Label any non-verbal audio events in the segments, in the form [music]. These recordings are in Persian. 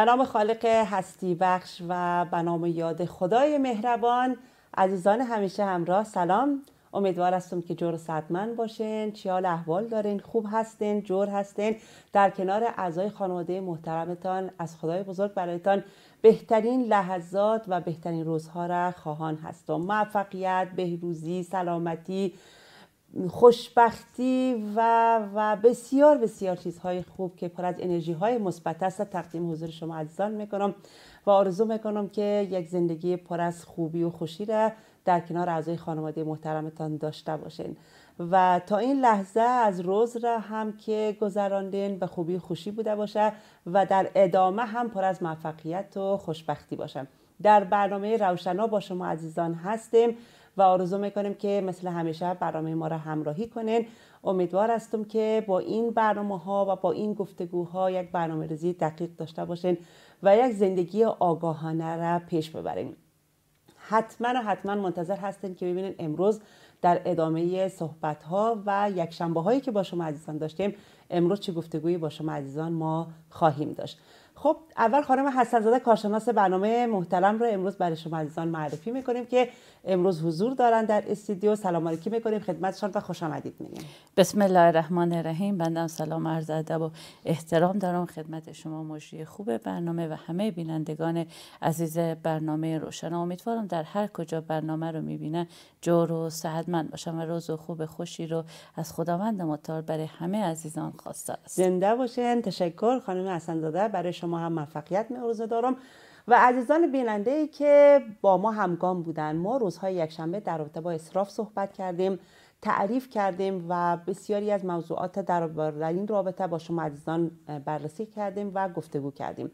به نام خالق هستی بخش و به نام یاد خدای مهربان عزیزان همیشه همراه سلام امیدوار هستم که جور صدمن باشین حال احوال دارین خوب هستین جور هستین در کنار اعضای خانواده محترمتان از خدای بزرگ برایتان بهترین لحظات و بهترین روزها را خواهان هستم موفقیت بهروزی سلامتی خوشبختی و, و بسیار بسیار چیزهای خوب که پر از انرژی های مثبت است تقدیم حضور شما عزیزان میکنم و آرزو میکنم که یک زندگی پر از خوبی و خوشی را در کنار اعضای خانواده محترمتان داشته باشین و تا این لحظه از روز را هم که گذراندین به خوبی و خوشی بوده باشه و در ادامه هم پر از موفقیت و خوشبختی باشم در برنامه روشنا با شما عزیزان هستیم و آرزو میکنیم که مثل همیشه برنامه ما را همراهی کنین امیدوار هستم که با این برنامه ها و با این گفتگوها یک برنامه ریزی دقیق داشته باشین و یک زندگی آگاهانه را پیش ببرین حتما و حتما منتظر هستین که ببینین امروز در ادامه صحبت ها و یک شنبه هایی که با شما عزیزان داشتیم امروز چه گفتگویی با شما عزیزان ما خواهیم داشت خب اول خانم زاده کارشناس برنامه محترم رو امروز برای شما عزیزان معرفی میکنیم که امروز حضور دارن در استودیو سلام علیکم میکنیم خدمتشان و خوش آمدید میگیم بسم الله الرحمن الرحیم بندم سلام عرض ادب و احترام دارم خدمت شما مجری خوب برنامه و همه بینندگان عزیز برنامه روشن امیدوارم در هر کجا برنامه رو میبینن جور و سعدمند باشم و روز و خوب خوشی رو از خداوند متعال برای همه عزیزان خواسته است زنده باشین تشکر خانم حسنزاده برای شما هم موفقیت می‌آرزو دارم و عزیزان بیننده ای که با ما همگام بودن ما روزهای یکشنبه در رابطه با اصراف صحبت کردیم تعریف کردیم و بسیاری از موضوعات در, این رابطه با شما عزیزان بررسی کردیم و گفتگو کردیم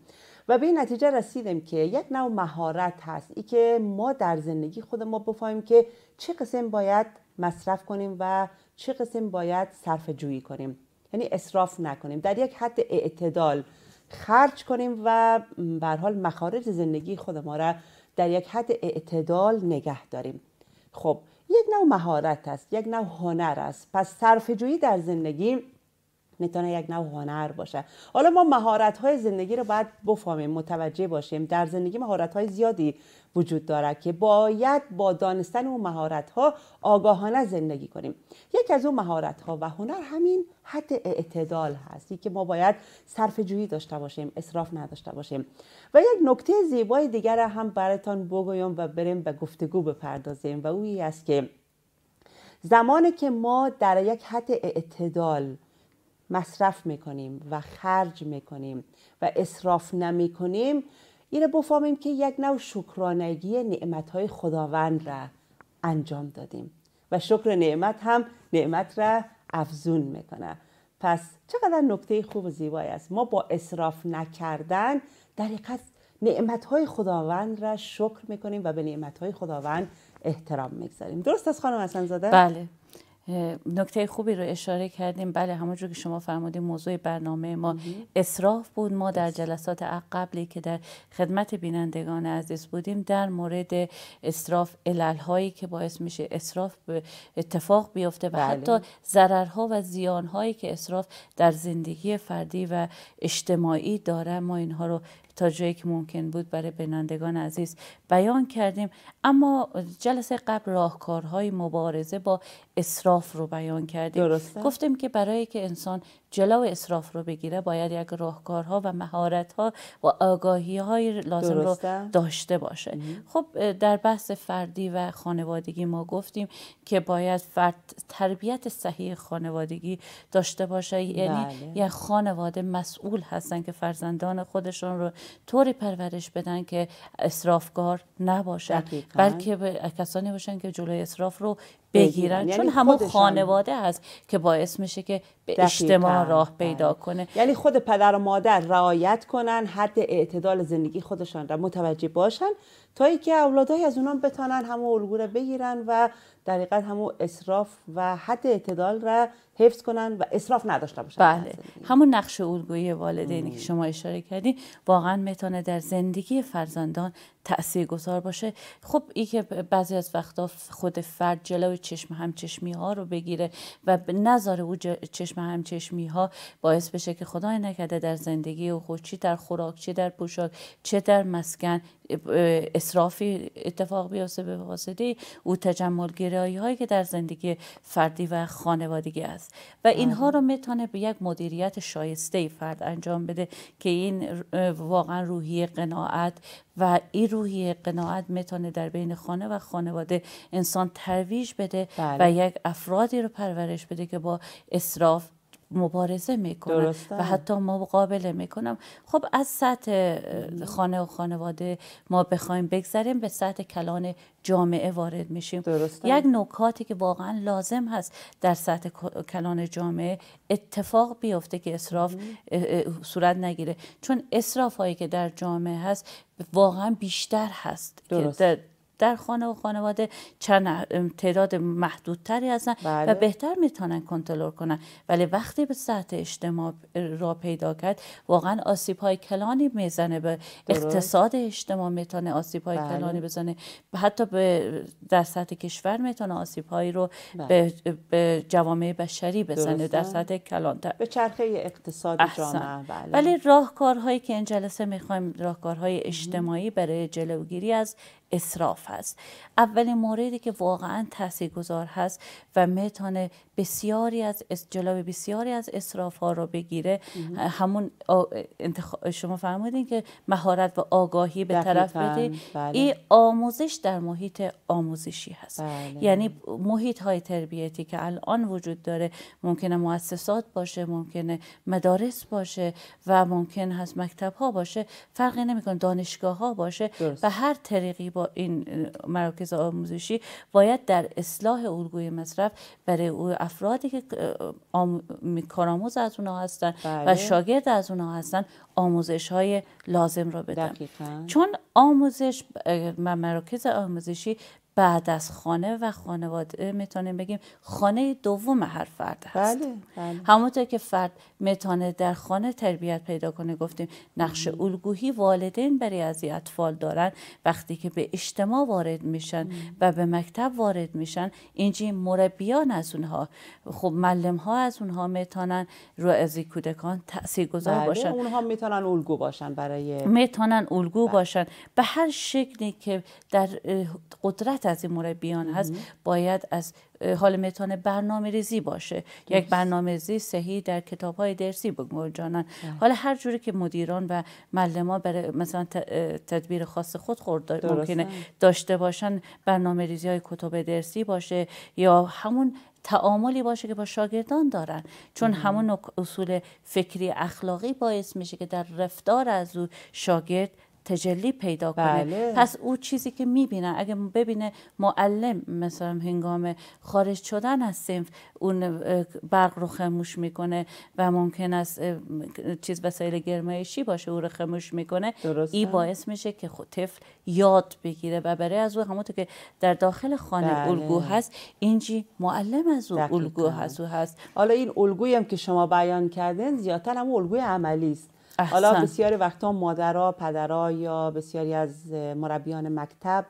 و به این نتیجه رسیدیم که یک نوع مهارت هست ای که ما در زندگی خود ما بفهمیم که چه قسم باید مصرف کنیم و چه قسم باید صرف جویی کنیم یعنی اصراف نکنیم در یک حد اعتدال خرج کنیم و به حال مخارج زندگی خود ما را در یک حد اعتدال نگه داریم خب نوع مهارت است یک نوع هنر است پس صرف جویی در زندگی میتونه یک نوع هنر باشه حالا ما مهارت های زندگی رو باید بفهمیم متوجه باشیم در زندگی مهارت های زیادی وجود داره که باید با دانستن اون مهارت ها آگاهانه زندگی کنیم یکی از اون مهارت ها و هنر همین حد اعتدال هستی که ما باید صرف جویی داشته باشیم اصراف نداشته باشیم و یک نکته زیبای دیگر هم براتان بگویم و بریم به گفتگو بپردازیم و اویی است که زمانی که ما در یک حد اعتدال مصرف میکنیم و خرج میکنیم و اصراف نمیکنیم این بفهمیم که یک نوع شکرانگی نعمت خداوند را انجام دادیم و شکر نعمت هم نعمت را افزون میکنه پس چقدر نکته خوب و زیبایی است ما با اصراف نکردن در حقیقت های خداوند را شکر میکنیم و به نعمت خداوند احترام میگذاریم درست از خانم حسن زاده بله نکته خوبی رو اشاره کردیم بله همونجور که شما فرمودیم موضوع برنامه ما اصراف بود ما در جلسات قبلی که در خدمت بینندگان عزیز بودیم در مورد اصراف علل هایی که باعث میشه اصراف به اتفاق بیفته و بله. حتی ضررها و زیانهایی که اصراف در زندگی فردی و اجتماعی داره ما اینها رو تا جایی که ممکن بود برای بینندگان عزیز بیان کردیم اما جلسه قبل راهکارهای مبارزه با اصراف رو بیان کردیم گفتیم که برای که انسان جلو اصراف رو بگیره باید یک راهکارها و مهارتها و آگاهی های لازم رو داشته باشه خب در بحث فردی و خانوادگی ما گفتیم که باید فرد تربیت صحیح خانوادگی داشته باشه یعنی بله. یک خانواده مسئول هستن که فرزندان خودشون رو طوری پرورش بدن که اصرافگار نباشه بلکه کسانی باشن که جلوی اصراف رو بگیرن یعنی چون همون خانواده هست که باعث میشه که به اجتماع راه بله. پیدا کنه یعنی خود پدر و مادر رعایت کنن حد اعتدال زندگی خودشان را متوجه باشن تا اینکه اولادای از اونان بتانن همو الگو رو بگیرن و در حقیقت همون اصراف و حد اعتدال را حفظ کنن و اصراف نداشته باشن بله همون نقش الگوی والدینی که شما اشاره کردین واقعا میتونه در زندگی فرزندان تأثیر گذار باشه خب ای که بعضی از وقتا خود فرد جلو چشم همچشمی ها رو بگیره و نظر او چشم همچشمی ها باعث بشه که خدای نکرده در زندگی او خود چی در خوراک چه در پوشاک چه در مسکن اصرافی اتفاق بیاسه به واسطه او تجمل گرایی هایی که در زندگی فردی و خانوادگی است و بله. اینها رو میتونه به یک مدیریت شایسته فرد انجام بده که این واقعا روحی قناعت و این روحی قناعت میتونه در بین خانه و خانواده انسان ترویج بده بله. و یک افرادی رو پرورش بده که با اصراف مبارزه میکنه و حتی مقابله میکنم خب از سطح خانه و خانواده ما بخوایم بگذریم به سطح کلان جامعه وارد میشیم یک نکاتی که واقعا لازم هست در سطح کلان جامعه اتفاق بیفته که اصراف صورت نگیره چون اصراف هایی که در جامعه هست واقعا بیشتر هست درست. در خانه و خانواده چند تعداد محدودتری هستن و بله. بهتر میتونن کنترل کنن ولی وقتی به سطح اجتماع را پیدا کرد واقعا آسیب های کلانی میزنه به اقتصاد اجتماع میتونه آسیب های بله. کلانی بزنه حتی به در سطح کشور میتونه آسیب هایی رو بله. به, جوامع بشری بزنه در سطح کلانتر به چرخه اقتصاد جامعه ولی راهکارهایی که این جلسه میخوایم راهکارهای اجتماعی برای جلوگیری از اصراف هست اولین موردی که واقعا تاثیرگذار هست و میتونه بسیاری از جلاب بسیاری از اصراف ها رو بگیره همون انتخ... شما فرمودین که مهارت و آگاهی به طرف بده بله. این آموزش در محیط آموزشی هست بله. یعنی محیط های تربیتی که الان وجود داره ممکنه مؤسسات باشه ممکنه مدارس باشه و ممکن هست مکتب ها باشه فرقی نمیکنه دانشگاه ها باشه درست. به هر طریقی با این مراکز آموزشی باید در اصلاح الگوی مصرف برای او افرادی که آم... کارآموز از اونها هستن و بله. شاگرد از اونها هستن آموزش های لازم را بدن چون آموزش مراکز آموزشی بعد از خانه و خانواده میتونیم بگیم خانه دوم هر فرد هست بله، بله. همونطور که فرد میتونه در خانه تربیت پیدا کنه گفتیم نقش الگویی والدین برای از اطفال دارن وقتی که به اجتماع وارد میشن و به مکتب وارد میشن اینجی مربیان از اونها خب معلم ها از اونها میتونن رو از کودکان تاثیر گذار بله، باشن اونها میتونن الگو باشن برای میتونن الگو باشن به هر شکلی که در قدرت از این مربیان هست باید از حال متان برنامه ریزی باشه یک برنامه ریزی صحیح در کتاب های درسی بگنجانن بله. حالا هر جوری که مدیران و معلمان برای مثلا تدبیر خاص خود خورد ممکنه داشته باشن برنامه ریزی های کتاب درسی باشه یا همون تعاملی باشه که با شاگردان دارن چون همون اصول فکری اخلاقی باعث میشه که در رفتار از او شاگرد تجلی پیدا کنه بله. پس او چیزی که میبینه اگه ببینه معلم مثلا هنگام خارج شدن از سنف اون برق رو خموش میکنه و ممکن است چیز وسایل گرمایشی باشه او رو خموش میکنه ای باعث میشه که طفل یاد بگیره و برای از او همونطور که در داخل خانه بله. الگو هست اینجی معلم از او الگو هست او هست حالا این الگویی هم که شما بیان کردین زیادتر هم الگوی عملی است احسن. حالا بسیاری وقتا مادرها پدرها یا بسیاری از مربیان مکتب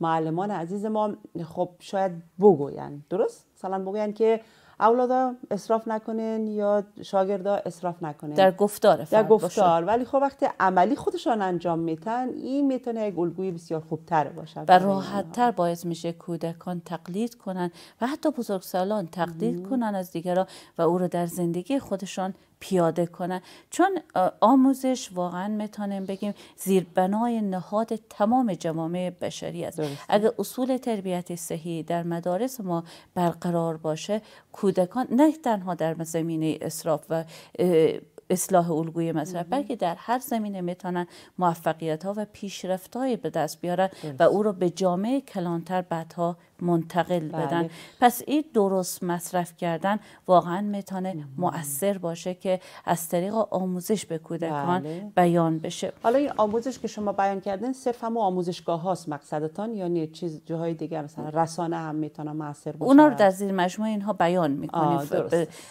معلمان عزیز ما خب شاید بگوین درست مثلا بگوین که اولادا اصراف نکنین یا شاگردا اصراف نکنین در گفتار در گفتار ولی خب وقتی عملی خودشان انجام میتن این میتونه یک الگوی بسیار خوبتر باشه و راحتتر باعث میشه کودکان تقلید کنن و حتی بزرگسالان تقلید کنن از دیگران و او رو در زندگی خودشان پیاده کنن چون آموزش واقعا میتونیم بگیم زیربنای نهاد تمام جوامع بشری است اگر اصول تربیت صحیح در مدارس ما برقرار باشه کودکان نه تنها در زمینه اصراف و اصلاح الگوی مصرف بلکه در هر زمینه میتونن موفقیت ها و پیشرفت های به دست بیارن و او را به جامعه کلانتر بعدها منتقل بله. بدن پس این درست مصرف کردن واقعا میتونه مؤثر باشه که از طریق آموزش به کودکان بله. بیان بشه حالا این آموزش که شما بیان کردین صرف هم آموزشگاه هاست مقصدتان یعنی چیز جاهای دیگه مثلا رسانه هم میتونه مؤثر باشه اونا رو در زیر مجموعه اینها بیان میکنیم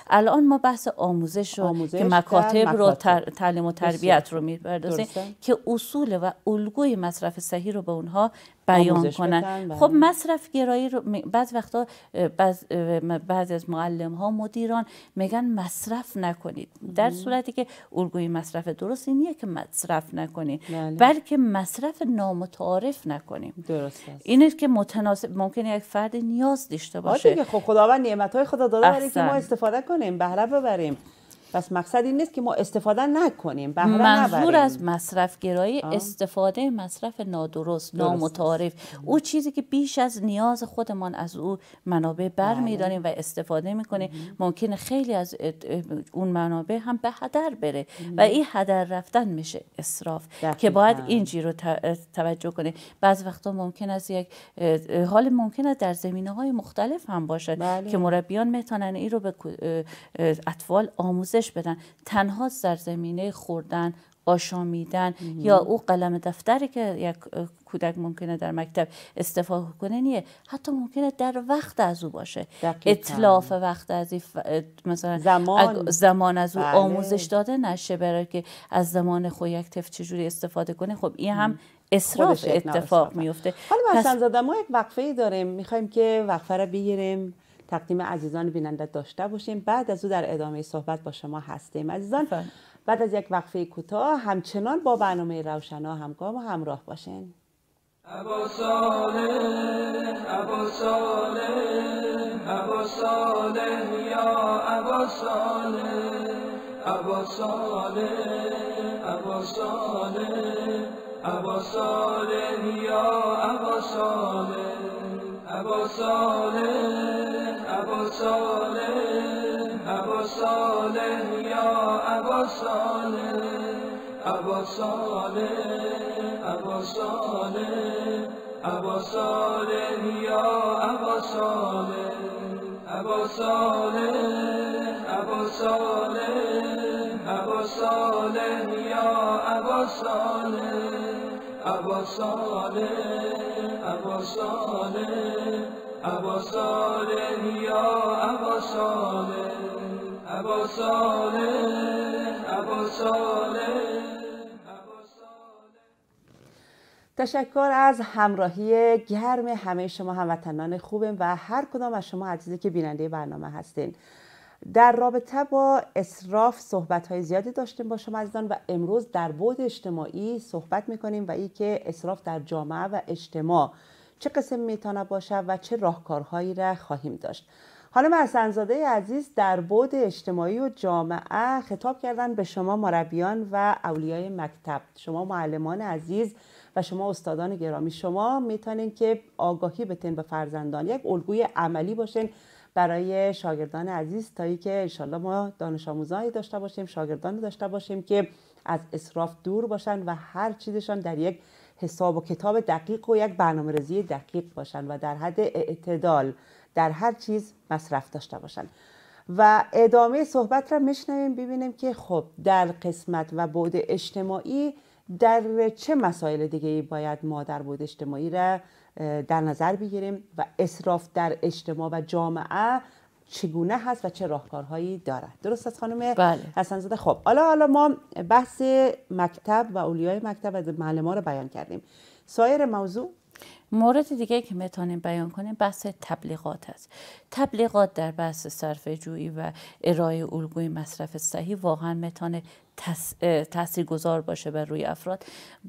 الان ما بحث آموزش رو آموزش که مکاتب رو تر، تعلیم و تربیت رو میپردازیم که اصول و الگوی مصرف صحیح رو به اونها بیان کنن بله. خب مصرف گرایی رو بعض وقتا بعض بعضی از معلم ها مدیران میگن مصرف نکنید در صورتی که الگوی مصرف درست اینیه که مصرف نکنید بله. بلکه مصرف نامتعارف نکنیم درست اینه که متناسب ممکنه یک فرد نیاز داشته باشه خب خداوند های خدا داده برای که ما استفاده کنیم بهره ببریم پس مقصد این نیست که ما استفاده نکنیم منظور از مصرف گرایی استفاده مصرف نادرست نامتعارف او چیزی که بیش از نیاز خودمان از او منابع بر بله. و استفاده میکنیم ممکن خیلی از اون منابع هم به هدر بره و این هدر رفتن میشه اصراف که باید اینجی رو توجه کنه بعض وقتا ممکن است یک حال ممکن است در زمینه های مختلف هم باشد بله. که مربیان میتونن این رو به اطفال آموزش بدن تنها زمینه خوردن آشامیدن یا او قلم دفتری که یک کودک ممکنه در مکتب استفاده کنه نیه حتی ممکنه در وقت از او باشه اطلاف وقت از مثلا زمان, زمان از او بله. آموزش داده نشه برای که از زمان خود یک تف چجوری استفاده کنه خب این هم اصراف اتفاق میفته حالا مثلا زدم ما یک وقفه ای داریم میخوایم که وقفه را بگیریم تقدیم عزیزان بیننده داشته باشیم بعد از او در ادامه صحبت با شما هستیم عزیزان بله. بعد از یک وقفه کوتاه همچنان با برنامه روشنا همگام و همراه باشین ابا صالح ابا صالح ابا صالح یا ابا صالح ابا صالح ابا صالح ابا صالح یا ابا صالح ابا صالح صالح ابا صالح یا ابا صالح ابا صالح ابا صالح ابا صالح یا ابا صالح ابا صالح ابا صالح ابا صالح یا ابا صالح ابا صالح ابا صالح ابا یا تشکر از همراهی گرم همه شما هموطنان خوبم و هر کدام از شما عزیزی که بیننده برنامه هستین در رابطه با اصراف صحبت های زیادی داشتیم با شما عزیزان و امروز در بود اجتماعی صحبت میکنیم و ای که اصراف در جامعه و اجتماع چه قسم میتانه باشه و چه راهکارهایی را خواهیم داشت خانم حسنزاده عزیز در بود اجتماعی و جامعه خطاب کردن به شما مربیان و اولیای مکتب شما معلمان عزیز و شما استادان گرامی شما میتانین که آگاهی بتین به فرزندان یک الگوی عملی باشین برای شاگردان عزیز تا که انشالله ما دانش آموزانی داشته باشیم شاگردان داشته باشیم که از اصراف دور باشن و هر چیزشان در یک حساب و کتاب دقیق و یک برنامه ریزی دقیق باشن و در حد اعتدال در هر چیز مصرف داشته باشن و ادامه صحبت را میشنویم ببینیم که خب در قسمت و بعد اجتماعی در چه مسائل دیگه باید ما در بود اجتماعی را در نظر بگیریم و اصراف در اجتماع و جامعه چگونه هست و چه راهکارهایی دارد درست است خانم بله. زده خب حالا حالا ما بحث مکتب و اولیای مکتب و معلم رو بیان کردیم سایر موضوع مورد دیگه که میتونیم بیان کنیم بحث تبلیغات است تبلیغات در بحث صرف جویی و ارائه الگوی مصرف صحیح واقعا میتونه تاثیر گذار باشه بر روی افراد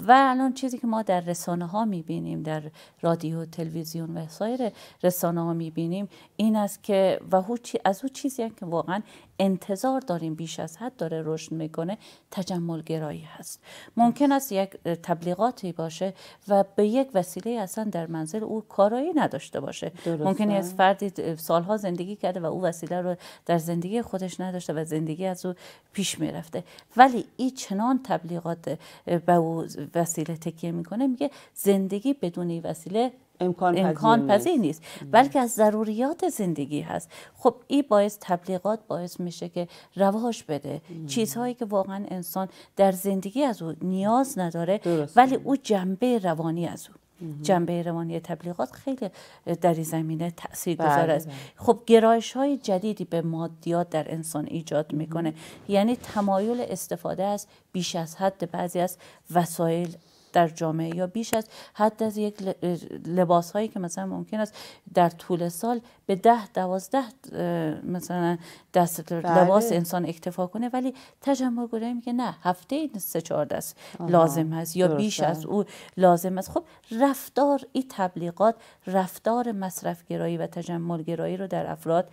و الان چیزی که ما در رسانه ها میبینیم در رادیو تلویزیون و سایر رسانه ها میبینیم این است که و از او چیزی که واقعا انتظار داریم بیش از حد داره رشد میکنه تجمل گرایی هست ممکن است یک تبلیغاتی باشه و به یک وسیله اصلا در منزل او کارایی نداشته باشه ممکن است فردی سالها زندگی کرده و او وسیله رو در زندگی خودش نداشته و زندگی از او پیش میرفته ولی این چنان تبلیغات به او وسیله تکیه میکنه میگه زندگی بدون این وسیله امکان, امکان پذیر نیست بلکه از ضروریات زندگی هست خب این باعث تبلیغات باعث میشه که رواج بده چیزهایی که واقعا انسان در زندگی از او نیاز نداره ولی او جنبه روانی از او جنبه روانی تبلیغات خیلی در این زمینه تاثیر گذار بله، است بله. خب گرایش های جدیدی به مادیات در انسان ایجاد میکنه یعنی تمایل استفاده از بیش از حد بعضی از وسایل در جامعه یا بیش از حد از یک لباس هایی که مثلا ممکن است در طول سال به ده دوازده مثلا دست بله. لباس انسان اکتفا کنه ولی تجمع گرایی میگه نه هفته این سه چهار دست لازم هست یا بیش از او لازم است خب رفتار این تبلیغات رفتار مصرف گرایی و تجمع گرایی رو در افراد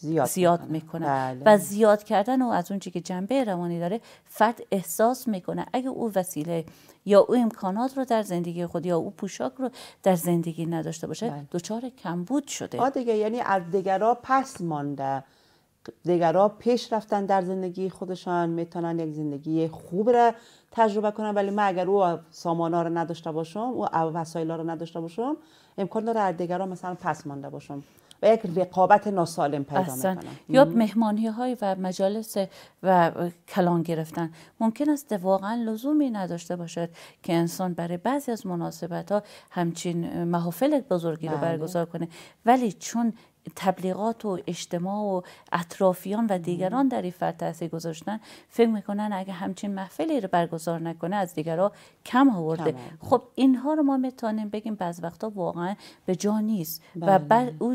زیاد, زیاد میکنه بله. و زیاد کردن او از اونچه که جنبه روانی داره فرد احساس میکنه اگه او وسیله یا او امکانات رو در زندگی خود یا او پوشاک رو در زندگی نداشته باشه بله. دچار کمبود شده آ دیگه یعنی از دیگرا پس مانده دیگرا پیش رفتن در زندگی خودشان میتونن یک زندگی خوب را تجربه کنن ولی من اگر او سامانا رو نداشته باشم او وسایل رو نداشته باشم امکان داره از دیگرها مثلا پس مانده باشم و یک رقابت ناسالم پیدا میکنن یا مهمانی های و مجالس و کلان گرفتن ممکن است واقعا لزومی نداشته باشد که انسان برای بعضی از مناسبت ها همچین محافل بزرگی رو بله. برگزار کنه ولی چون تبلیغات و اجتماع و اطرافیان و دیگران در این فرد تاثیر گذاشتن فکر میکنن اگه همچین محفلی رو برگزار نکنه از دیگرها کم آورده خب اینها رو ما میتونیم بگیم بعض وقتا واقعا به جا نیست و بله. بر او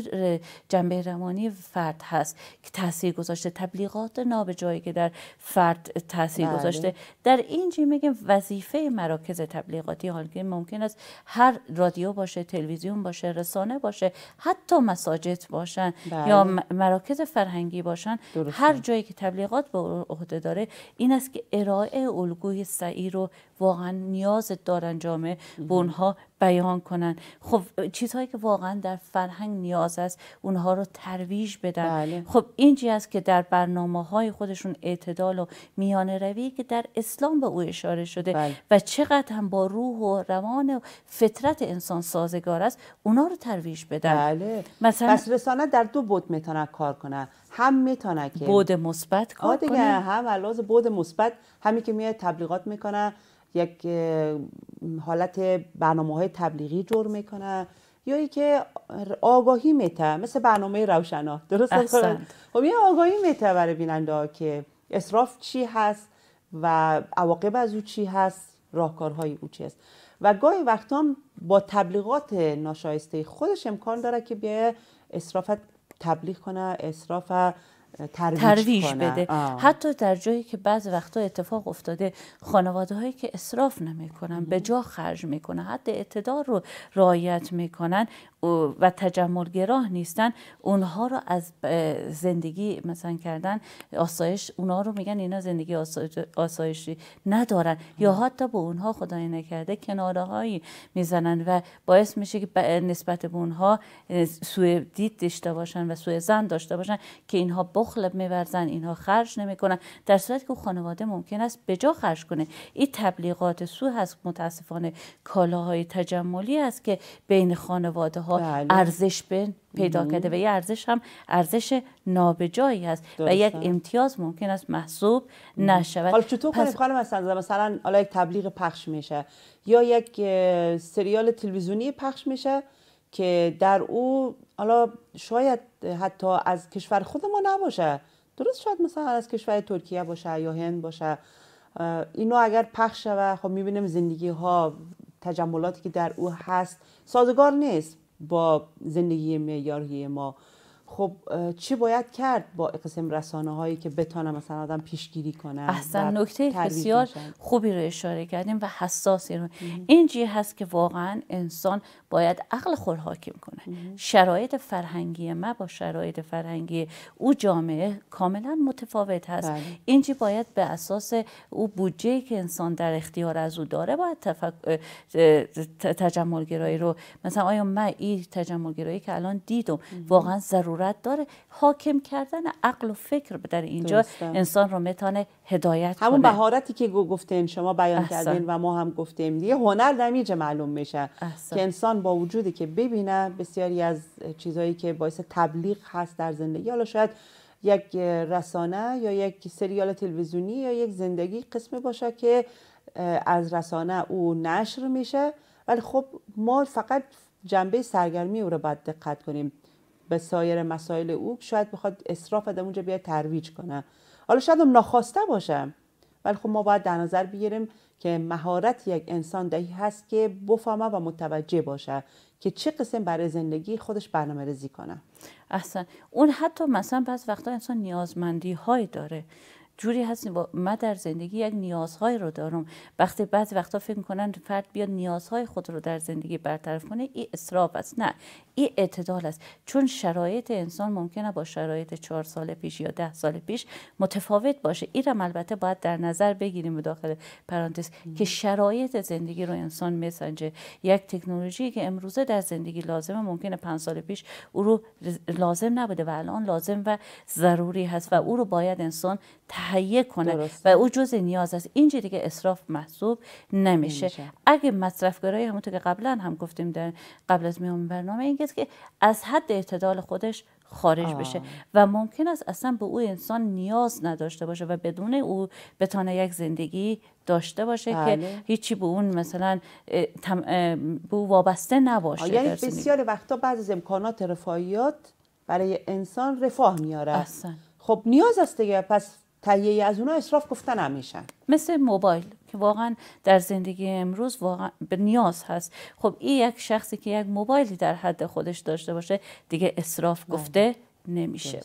جنبه روانی فرد هست که تاثیر گذاشته تبلیغات نابجایی که در فرد تاثیر بله. گذاشته در اینجا میگیم وظیفه مراکز تبلیغاتی حال که ممکن است هر رادیو باشه تلویزیون باشه رسانه باشه حتی مساجد باشن یا بله. مراکز فرهنگی باشن هر جایی که تبلیغات به عهده داره این است که ارائه الگوی سعی رو واقعا نیاز دارن جامعه به اونها بیان کنن خب چیزهایی که واقعا در فرهنگ نیاز است اونها رو ترویج بدن بله. خب این است که در برنامه های خودشون اعتدال و میانه روی که در اسلام به او اشاره شده بله. و چقدر هم با روح و روان و فطرت انسان سازگار است اونها رو ترویج بدن بله. مثلا پس رسانه در دو بود میتونه کار کنه هم میتونه که بود مثبت کار کنه هم علاوه بود مثبت همی که میاد تبلیغات میکنه یک حالت برنامه های تبلیغی جور میکنه یا ای که آگاهی میته مثل برنامه روشنا درست خب یه آگاهی میته برای بیننده که اصراف چی هست و عواقب از او چی هست راهکارهای او چی هست و گاهی وقتا با تبلیغات ناشایسته خودش امکان داره که بیا اصرافت تبلیغ کنه اصراف ترویج, بده حتی در جایی که بعض وقتا اتفاق افتاده خانواده هایی که اصراف نمیکنن به جا خرج میکنن حد اعتدار رو رعایت میکنن و تجملگراه نیستن اونها رو از زندگی مثلا کردن آسایش اونها رو میگن اینا زندگی آسایشی ندارن یا حتی به اونها خدای نکرده کناره هایی میزنن و باعث میشه که نسبت به اونها سوء دید داشته باشن و سوء زن داشته باشن که اینها با بخل میورزن اینها خرج نمیکنن در صورتی که خانواده ممکن است به جا خرج کنه این تبلیغات سو هست متاسفانه کالاهای تجملی است که بین خانواده ها بله. ارزش بین پیدا کرده و یه ارزش هم ارزش نابجایی است و یک امتیاز ممکن است محسوب نشود حالا چطور پس... کنیم مثلا مثلا حالا یک تبلیغ پخش میشه یا یک سریال تلویزیونی پخش میشه که در او حالا شاید حتی از کشور خود ما نباشه درست شاید مثلا از کشور ترکیه باشه یا هند باشه اینو اگر پخش شوه خب میبینیم زندگی ها تجملاتی که در او هست سازگار نیست با زندگی معیاری ما خب چی باید کرد با قسم رسانه هایی که بتانه مثلا آدم پیشگیری کنه اصلا نکته بسیار خوبی رو اشاره کردیم و حساسی رو این هست که واقعا انسان باید عقل خود حاکم کنه شرایط فرهنگی ما با شرایط فرهنگی او جامعه کاملا متفاوت هست بله. اینجی باید به اساس او بودجه که انسان در اختیار از او داره باید تف رو مثلا آیا من این که الان دیدم واقعا ضرور ضرورت داره حاکم کردن عقل و فکر در اینجا انسان رو میتونه هدایت همون کنه همون بهارتی که گفتین شما بیان کردین و ما هم گفتیم دیگه هنر دمیجه معلوم میشه که انسان با وجودی که ببینه بسیاری از چیزهایی که باعث تبلیغ هست در زندگی حالا شاید یک رسانه یا یک سریال تلویزیونی یا یک زندگی قسم باشه که از رسانه او نشر میشه ولی خب ما فقط جنبه سرگرمی او را باید دقت کنیم به سایر مسائل او شاید بخواد اصراف در اونجا بیاد ترویج کنه حالا شاید هم ناخواسته باشم ولی خب ما باید در نظر بگیریم که مهارت یک انسان دهی هست که بفهمه و متوجه باشه که چه قسم برای زندگی خودش برنامه ریزی کنه احسن اون حتی مثلا بعض وقتا انسان نیازمندی های داره جوری هست با ما در زندگی یک نیازهایی رو دارم وقتی بعض وقتا فکر میکنن فرد بیاد نیازهای خود رو در زندگی برطرف کنه این اسراف است نه این اعتدال است چون شرایط انسان ممکنه با شرایط چهار سال پیش یا ده سال پیش متفاوت باشه این هم البته باید در نظر بگیریم به داخل پرانتز که شرایط زندگی رو انسان میسنجه یک تکنولوژی که امروزه در زندگی لازمه ممکنه پنج سال پیش او رو لازم نبوده و الان لازم و ضروری هست و او رو باید انسان تهیه کنه و او جز نیاز است اینجا دیگه اصراف محسوب نمیشه, نمیشه. اگه مصرفگرایی همونطور که قبلا هم گفتیم در قبل از میام برنامه این که از حد اعتدال خودش خارج بشه و ممکن است اصلا به او انسان نیاز نداشته باشه و بدون او بتانه یک زندگی داشته باشه بله. که هیچی به اون مثلا به او وابسته نباشه یعنی بسیار وقتا بعض از امکانات رفاهیات برای انسان رفاه میاره اصلا. خب نیاز است دیگه پس تهیه از اونا اصراف گفتن نمیشن مثل موبایل که واقعا در زندگی امروز واقعا به نیاز هست خب این یک شخصی که یک موبایلی در حد خودش داشته باشه دیگه اصراف بله. گفته نمیشه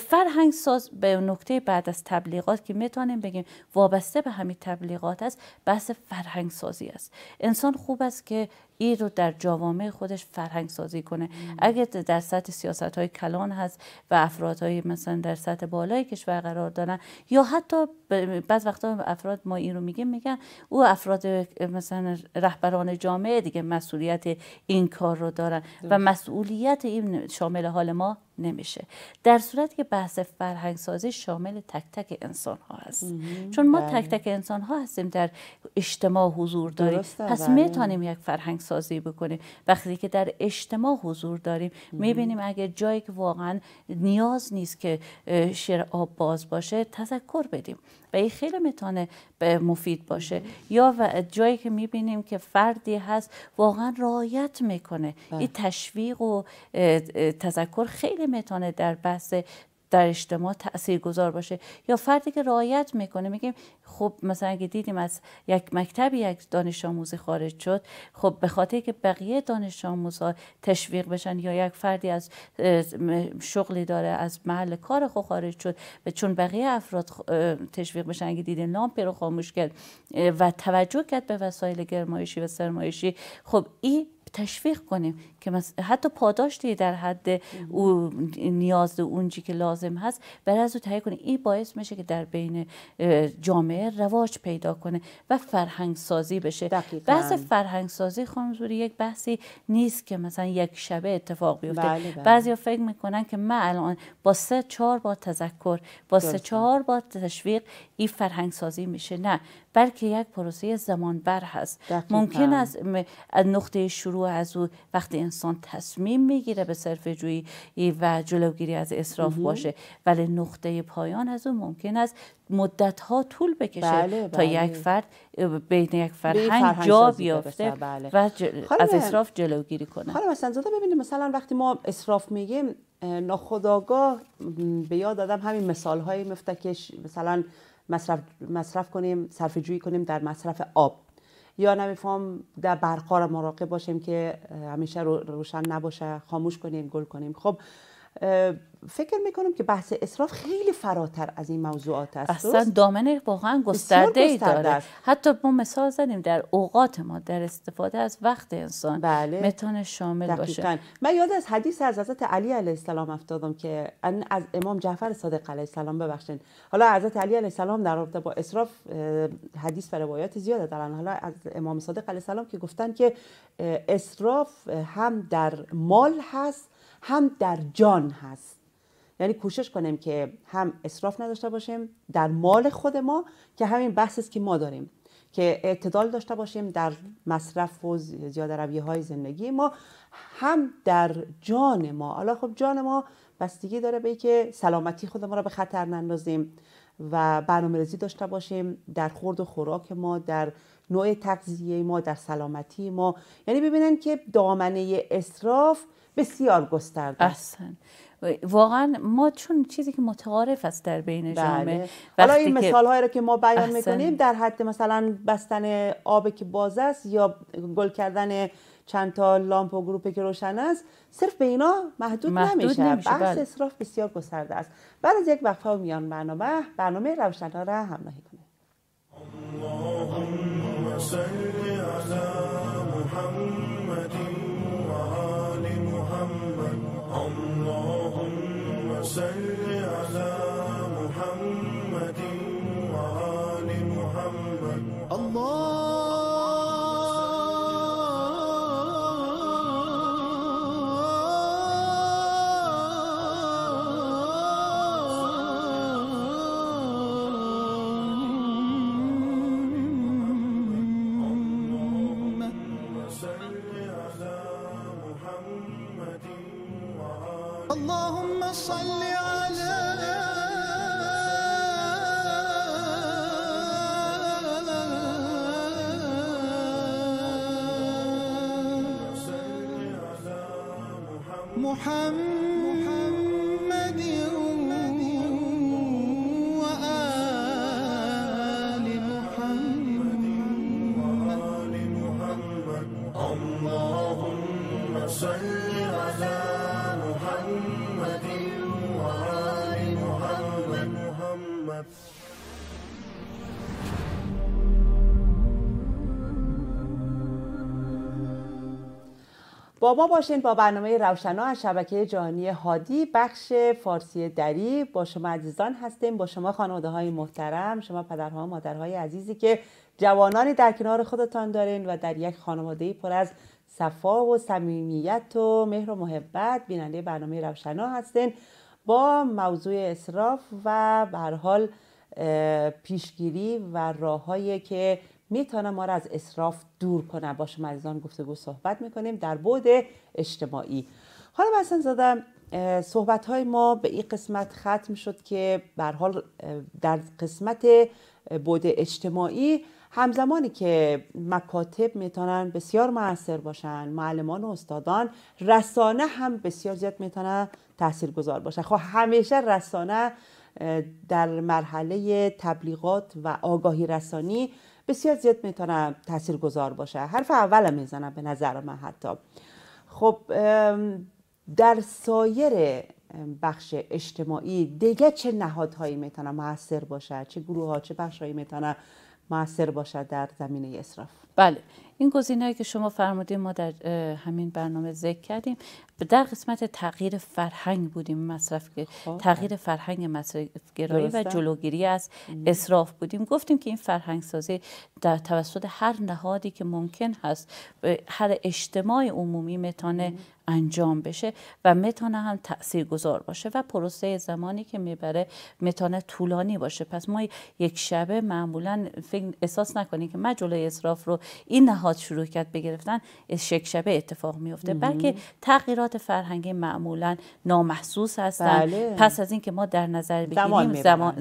فرهنگ ساز به نکته بعد از تبلیغات که میتونیم بگیم وابسته به همین تبلیغات است بحث فرهنگ سازی است انسان خوب است که این رو در جوامع خودش فرهنگ سازی کنه اگر در سطح سیاست های کلان هست و افراد های مثلا در سطح بالای کشور قرار دارن یا حتی بعض وقتا افراد ما این رو میگیم میگن او افراد مثلا رهبران جامعه دیگه مسئولیت این کار رو دارن و مسئولیت این شامل حال ما نمیشه در صورتی که بحث فرهنگ سازی شامل تک تک انسان ها هست چون ما تک بله. تک انسان ها هستیم در اجتماع حضور داریم پس بله. میتونیم یک فرهنگ سازی بکنیم وقتی که در اجتماع حضور داریم میبینیم اگر جایی که واقعا نیاز نیست که شیر آب باز باشه تذکر بدیم و این خیلی میتونه مفید باشه یا جایی که میبینیم که فردی هست واقعا رایت میکنه بله. این تشویق و تذکر خیلی میتونه در بحث در اجتماع تأثیر گذار باشه یا فردی که رعایت میکنه میگیم خب مثلا اگه دیدیم از یک مکتبی یک دانش آموزی خارج شد خب به خاطر که بقیه دانش آموزها تشویق بشن یا یک فردی از شغلی داره از محل کار خود خارج شد و چون بقیه افراد تشویق بشن اگه دیدیم لامپی رو خاموش کرد و توجه کرد به وسایل گرمایشی و سرمایشی خب این تشویق کنیم که حتی پاداشتی در حد او نیاز اونجی که لازم هست برای از او تهیه کنه این باعث میشه که در بین جامعه رواج پیدا کنه و فرهنگ سازی بشه دقیقا. بحث فرهنگ سازی یک بحثی نیست که مثلا یک شبه اتفاق بیفته بله, بله. فکر میکنن که من الان با سه چهار با تذکر با سه چهار با تشویق این فرهنگ سازی میشه نه بلکه یک پروسه زمان بر هست دقیقا. ممکن از نقطه شروع از او وقتی انسان تصمیم میگیره به صرف جویی و جلوگیری از اصراف باشه ولی نقطه پایان از اون ممکن است مدت ها طول بکشه بله، تا یک بله. فرد بین یک فرهنگ جا بیافته بله. و از اصراف جلوگیری کنه مثلا زده ببینیم مثلا وقتی ما اصراف میگیم ناخداگاه به یاد دادم همین مثال های مفتکش مثلا مصرف, مصرف کنیم صرف جویی کنیم در مصرف آب یا نمیفهم در برقار مراقب باشیم که همیشه روشن نباشه خاموش کنیم گل کنیم خب فکر میکنم که بحث اصراف خیلی فراتر از این موضوعات است اصلا دامنه واقعا گسترده ای داره حتی ما مثال زدیم در اوقات ما در استفاده از وقت انسان بله. متان شامل باشه من یاد از حدیث از حضرت علی علیه السلام افتادم که از امام جعفر صادق علیه السلام ببخشید حالا حضرت علی علیه السلام در رابطه با اصراف حدیث و روایات زیاده دارن حالا از امام صادق علیه السلام که گفتن که اصراف هم در مال هست هم در جان هست یعنی کوشش کنیم که هم اصراف نداشته باشیم در مال خود ما که همین بحث است که ما داریم که اعتدال داشته باشیم در مصرف و زیاده رویه های زندگی ما هم در جان ما حالا خب جان ما بستگی داره به که سلامتی خود ما را به خطر نندازیم و برنامه ریزی داشته باشیم در خورد و خوراک ما در نوع تغذیه ما در سلامتی ما یعنی ببینن که دامنه اصراف بسیار گسترده واقعا ما چون چیزی که متعارف است در بین بله. جامعه حالا این مثال هایی رو که ما بیان میکنیم در حد مثلا بستن آب که باز است یا گل کردن چند تا لامپ و گروپی که روشن است صرف به اینا محدود, محدود نمیشه. بحث بله. اصراف بسیار گسترده است بعد از یک وقفه و میان برنامه برنامه ها را همراهی کنه اللهم same با ما باشین با برنامه روشنا از شبکه جهانی هادی بخش فارسی دری با شما عزیزان هستیم با شما خانواده های محترم شما پدرها مادرهای عزیزی که جوانانی در کنار خودتان دارین و در یک خانواده پر از صفا و صمیمیت و مهر و محبت بیننده برنامه روشنا هستین با موضوع اصراف و به حال پیشگیری و راههایی که میتونه ما را از اصراف دور کنه با شما عزیزان گفتگو صحبت میکنیم در بعد اجتماعی حالا مثلا زدم صحبت های ما به این قسمت ختم شد که به حال در قسمت بعد اجتماعی همزمانی که مکاتب میتونن بسیار موثر باشن معلمان و استادان رسانه هم بسیار زیاد میتونن گذار باشن خب همیشه رسانه در مرحله تبلیغات و آگاهی رسانی بسیار زیاد میتونه تاثیر گذار باشه حرف اول میزنم به نظر من حتی خب در سایر بخش اجتماعی دیگه چه نهادهایی میتونه موثر باشه چه گروه ها چه بخش هایی میتونه موثر باشه در زمینه اسراف؟ بله این گزینه‌ای که شما فرمودید ما در همین برنامه ذکر کردیم در قسمت تغییر فرهنگ بودیم مصرف خب، خب. تغییر فرهنگ مصرف گرایی و جلوگیری از اسراف بودیم گفتیم که این فرهنگ سازی در توسط هر نهادی که ممکن هست هر اجتماع عمومی متانه انجام بشه و میتونه هم تأثیر گذار باشه و پروسه زمانی که میبره میتونه طولانی باشه پس ما یک شبه معمولا فکر احساس نکنیم که مجله اصراف رو این نهاد شروع کرد بگرفتن شک شبه اتفاق میفته بلکه تغییرات فرهنگی معمولا نامحسوس هستن بله. پس از اینکه ما در نظر بگیریم زمان,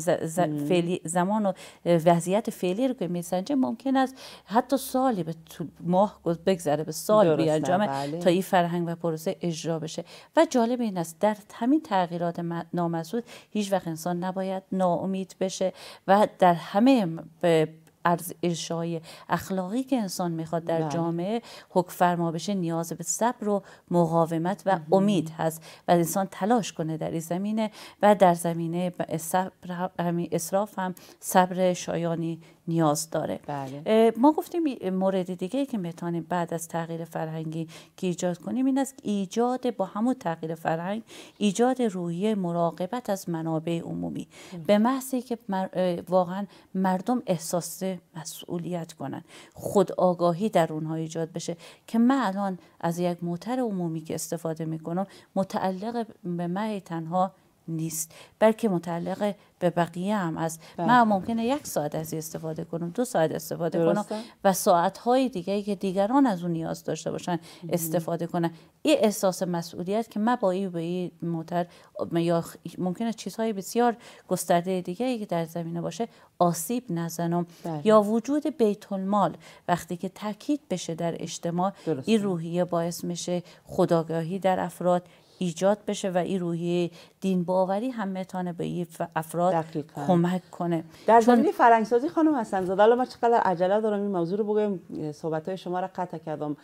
زمان و وضعیت فعلی رو که میسنجه ممکن است حتی سالی به ماه بگذره به سال بیانجامه بله. تا این فرهنگ و اجرا بشه و جالب این است در همین تغییرات نامسود هیچ وقت انسان نباید ناامید بشه و در همه ارشای اخلاقی که انسان میخواد در بله. جامعه حکم فرما بشه نیاز به صبر و مقاومت و امید هست و انسان تلاش کنه در این زمینه و در زمینه صبر هم اصراف هم صبر شایانی نیاز داره بله. ما گفتیم مورد دیگه که میتونیم بعد از تغییر فرهنگی که ایجاد کنیم این است ایجاد با همون تغییر فرهنگ ایجاد روحیه مراقبت از منابع عمومی به محضی که واقعا مردم احساس مسئولیت کنن خود آگاهی در اونها ایجاد بشه که من الان از یک موتر عمومی که استفاده میکنم متعلق به من تنها نیست بلکه متعلق به بقیه هم است بله. من ممکنه یک ساعت از استفاده کنم دو ساعت استفاده درسته؟ کنم و ساعت های دیگه که دیگران از اون نیاز داشته باشن استفاده کنن این احساس مسئولیت که من با این به این موتر یا ممکنه چیزهای بسیار گسترده دیگه که در زمینه باشه آسیب نزنم بله. یا وجود بیت المال وقتی که تاکید بشه در اجتماع این روحیه باعث میشه خداگاهی در افراد ایجاد بشه و این روحیه دین باوری هم میتونه به این افراد دقیقا. کمک کنه در زمینه فرنگسازی خانم حسن زاده الان من چقدر عجله دارم این موضوع رو بگم صحبت های شما رو قطع کردم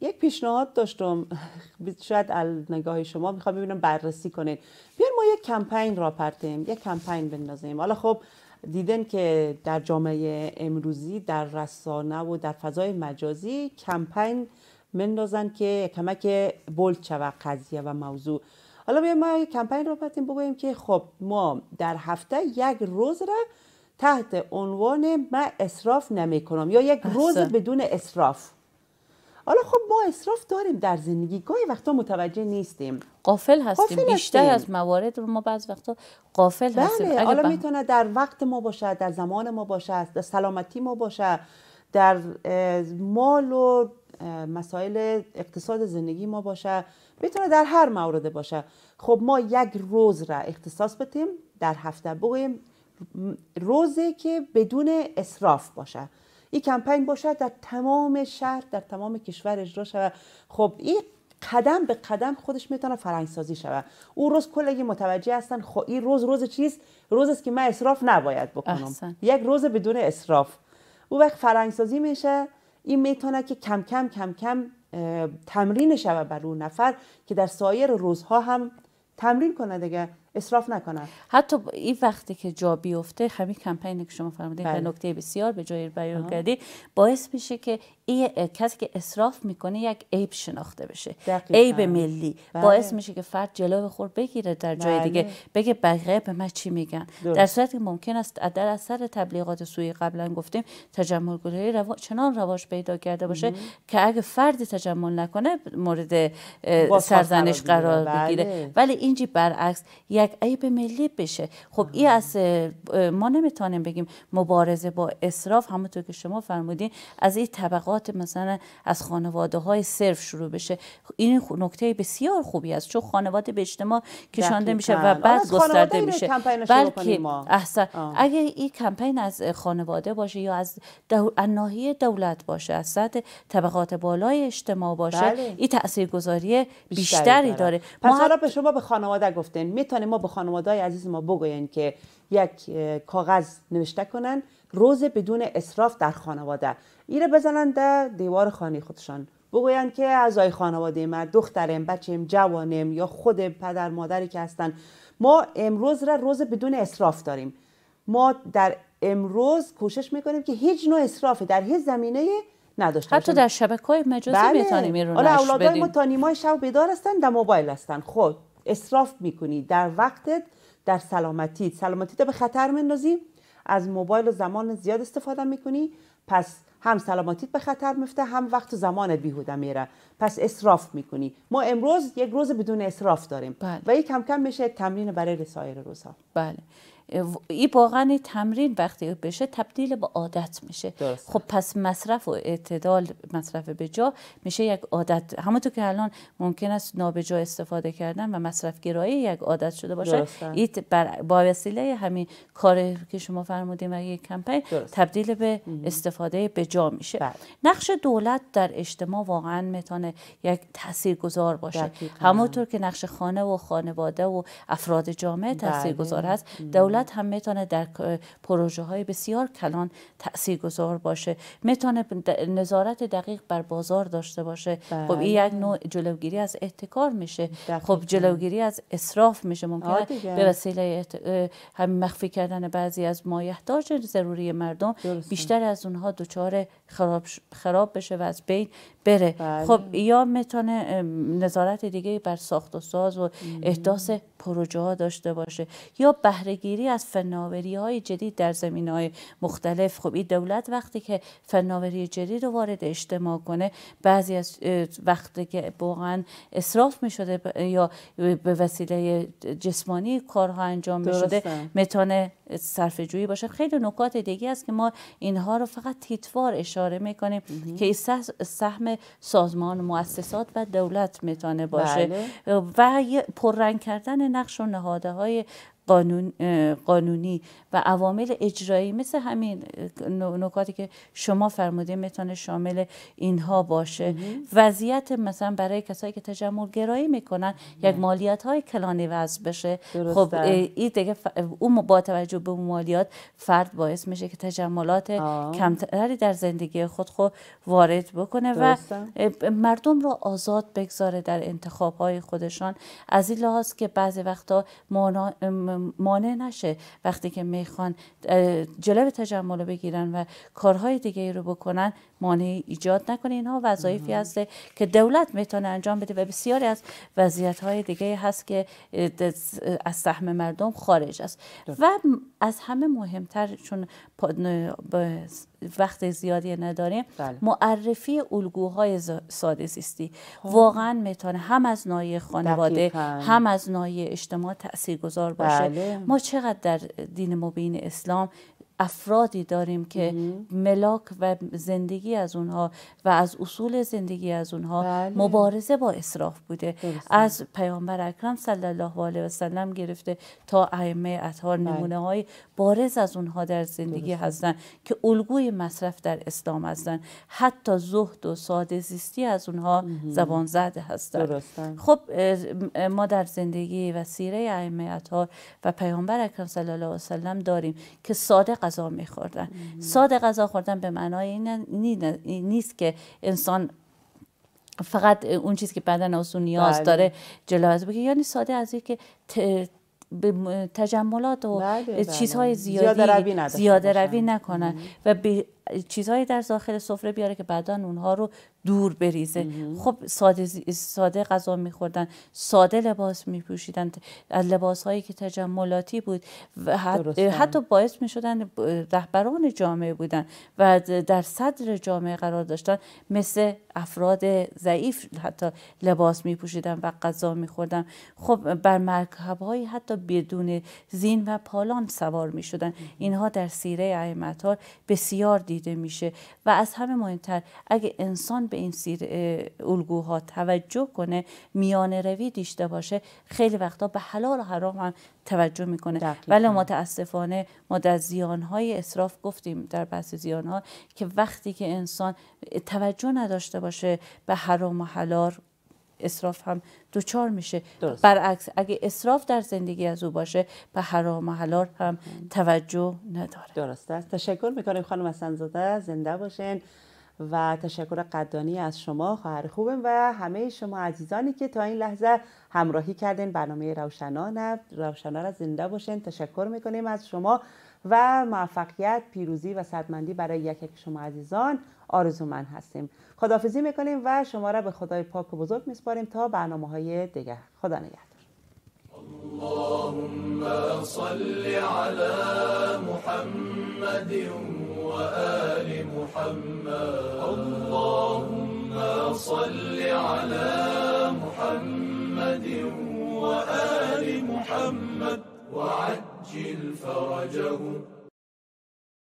یک پیشنهاد داشتم [laughs] شاید نگاه شما میخوام ببینم بررسی کنید بیار ما یک کمپین را پرتیم یک کمپین بندازیم حالا خب دیدن که در جامعه امروزی در رسانه و در فضای مجازی کمپین مندازن که کمک بولد شود قضیه و موضوع حالا بیایم ما یک کمپین رو پتیم بگوییم که خب ما در هفته یک روز را تحت عنوان ما اصراف نمی کنم یا یک روز بدون اصراف حالا خب ما اصراف داریم در زندگی گاهی وقتا متوجه نیستیم قافل هستیم قافل بیشتر از موارد رو ما بعض وقتا قافل بله. هستیم بله حالا بهم... میتونه در وقت ما باشه در زمان ما باشه در سلامتی ما باشه در مال و مسائل اقتصاد زندگی ما باشه میتونه در هر مورد باشه خب ما یک روز را اختصاص بتیم در هفته بگوییم روزی که بدون اصراف باشه این کمپین باشه در تمام شهر در تمام کشور اجرا شود خب این قدم به قدم خودش میتونه فرنگ سازی شود او روز کلگی متوجه هستن خب این روز روز چیست روز است که من اصراف نباید بکنم یک روز بدون اصراف او وقت فرنگ سازی میشه این میتونه که کم کم کم کم تمرین شود بر اون نفر که در سایر روزها هم تمرین کنه دیگه اصراف نکنن حتی این وقتی که جا بیفته همین کمپینی که شما فرمودید به بله. نکته بسیار به جای بیان کردی باعث میشه که این کسی که اصراف میکنه یک عیب شناخته بشه عیب ملی بله. باعث میشه که فرد جلو خور بگیره در جای بله. دیگه بگه بقیه به من چی میگن در صورتی که ممکن است در اثر تبلیغات سوی قبلا گفتیم گروهی روا... چنان رواج پیدا کرده باشه که اگه فردی تجمل نکنه مورد سرزنش قرار بگیره ولی اینجی برعکس یک یک عیب ملی بشه خب این از ما نمیتونیم بگیم مبارزه با اسراف همونطور که شما فرمودین از این طبقات مثلا از خانواده های صرف شروع بشه این نکته بسیار خوبی است چون خانواده به اجتماع کشانده میشه و بعد گسترده میشه بلکه احسن اگه این کمپین از خانواده باشه یا از دو... دولت باشه از سطح طبقات بالای اجتماع باشه بله. این تاثیرگذاری بیشتری داره پس حالا به شما به خانواده گفتین ما به های عزیز ما بگوین که یک کاغذ نوشته کنن روز بدون اصراف در خانواده ایره بزنن در دیوار خانه خودشان بگویند که اعضای خانواده ما دخترم بچم جوانم یا خود پدر مادری که هستن ما امروز را روز بدون اصراف داریم ما در امروز کوشش میکنیم که هیچ نوع اصرافی در هیچ زمینه نداشته حتی در شبکه های مجازی بله. میتونیم اولادای ما تا نیمای شب بیدار هستن در موبایل هستن خود خب. اصراف میکنی در وقتت در سلامتیت سلامتیت به خطر مندازی از موبایل و زمان زیاد استفاده میکنی پس هم سلامتیت به خطر میفته هم وقت و زمانت بیهوده میره پس اصراف میکنی ما امروز یک روز بدون اصراف داریم بله. و یک کم کم میشه تمرین برای سایر روزها بله این واقعا تمرین وقتی بشه تبدیل به عادت میشه خب پس مصرف و اعتدال مصرف به جا میشه یک عادت همونطور که الان ممکن است نابجا استفاده کردن و مصرف گرایی یک عادت شده باشه این با وسیله همین کار که شما فرمودیم و یک کمپین تبدیل به استفاده به جا میشه بله. نقش دولت در اجتماع واقعا میتونه یک گذار باشه همونطور که نقش خانه و خانواده و افراد جامعه بله. گذار هست دولت دولت هم میتونه در پروژه های بسیار کلان تاثیرگذار باشه میتونه نظارت دقیق بر بازار داشته باشه بله. خب این بله. یک نوع جلوگیری از احتکار میشه خب جلوگیری از اسراف میشه ممکنه به وسیله مخفی کردن بعضی از مایحتاج ضروری مردم بیشتر از اونها دچار خراب, خراب بشه و از بین بره بله. خب یا میتونه نظارت دیگه بر ساخت و ساز و احداث پروژه ها داشته باشه یا بهرهگیری از فناوری های جدید در زمین های مختلف خب این دولت وقتی که فناوری جدید رو وارد اجتماع کنه بعضی از وقتی که واقعا اصراف می شده یا به وسیله جسمانی کارها انجام می شده صرف جویی باشه خیلی نکات دیگه است که ما اینها رو فقط تیتوار اشاره میکنیم که سهم سازمان مؤسسات و دولت میتونه باشه بله. و پررنگ کردن نقش و نهاده های قانون، قانونی و عوامل اجرایی مثل همین نکاتی که شما فرمودی میتونه شامل اینها باشه وضعیت مثلا برای کسایی که تجمع گرایی میکنن یک مالیات های کلانی وضع بشه خب این دیگه اون با توجه به مالیات فرد باعث میشه که تجملات کمتری در زندگی خود خود وارد بکنه و مردم رو آزاد بگذاره در انتخاب های خودشان از این لحاظ که بعضی وقتا مانع نشه وقتی که میخوان جلب تجمل رو بگیرن و کارهای دیگه رو بکنن مانع ایجاد نکنه اینها وظایفی هست که دولت میتونه انجام بده و بسیاری از وضعیت های دیگه هست که از سهم مردم خارج است و از همه مهمتر چون وقت زیادی نداریم بله. معرفی الگوهای ساده زیستی خب. واقعا میتونه هم از نایه خانواده هم از نایه اجتماع تاثیرگذار باشه بله. ما چقدر در دین مبین اسلام افرادی داریم که ملاک و زندگی از اونها و از اصول زندگی از اونها بله. مبارزه با اسراف بوده از پیامبر اکرم صلی الله علیه و سلم گرفته تا ائمه اطهار بله. نمونه های بارز از اونها در زندگی هستند که الگوی مصرف در اسلام هستند حتی زهد و ساده زیستی از اونها زبان زده هستند خب ما در زندگی و سیره ائمه اطهار و پیامبر اکرم صلی الله و سلم داریم که صادق غذا میخوردن ساده غذا خوردن به معنای این نیست که انسان فقط اون چیزی که بدن از نیاز بله. داره جلو از بگه یعنی ساده از که تجملات و بله، بله. چیزهای زیادی زیاده روی, زیاده روی نکنن و به چیزهایی در داخل سفره بیاره که بعدا اونها رو دور بریزه خب ساده, ساده غذا میخوردن ساده لباس میپوشیدن لباس هایی که تجملاتی بود و حتی باعث میشدن رهبران جامعه بودن و در صدر جامعه قرار داشتن مثل افراد ضعیف حتی لباس میپوشیدن و غذا میخوردن خب بر مرکب هایی حتی بدون زین و پالان سوار میشدن اینها در سیره ائمه بسیار دید میشه و از همه مهمتر اگه انسان به این سیر الگوها توجه کنه میان روی داشته باشه خیلی وقتا به حلال و حرام هم توجه میکنه ولی متاسفانه ما در زیانهای اصراف گفتیم در بحث زیانها که وقتی که انسان توجه نداشته باشه به حرام و حلال اسراف هم دوچار میشه درست. برعکس اگه اصراف در زندگی از او باشه به حرام و حلال هم توجه نداره درست است تشکر میکنیم خانم سنزاده زنده باشین و تشکر قدانی از شما خواهر خوبم و همه شما عزیزانی که تا این لحظه همراهی کردین برنامه روشنان روشنان را زنده باشین تشکر میکنیم از شما و موفقیت پیروزی و صدمندی برای یک یک شما عزیزان آرزو من هستیم خداحافظی میکنیم و شما را به خدای پاک و بزرگ میسپاریم تا برنامه های دیگر خدا نگهدار اللهم صل على محمد آل محمد اللهم صل على محمد آل محمد وعجل فرجه